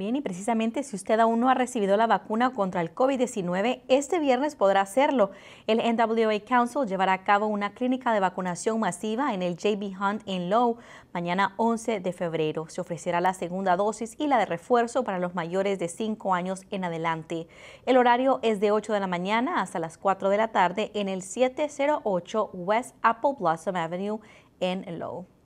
Bien, y precisamente si usted aún no ha recibido la vacuna contra el COVID-19, este viernes podrá hacerlo. El NWA Council llevará a cabo una clínica de vacunación masiva en el JB Hunt en Lowe mañana 11 de febrero. Se ofrecerá la segunda dosis y la de refuerzo para los mayores de 5 años en adelante. El horario es de 8 de la mañana hasta las 4 de la tarde en el 708 West Apple Blossom Avenue en Lowe.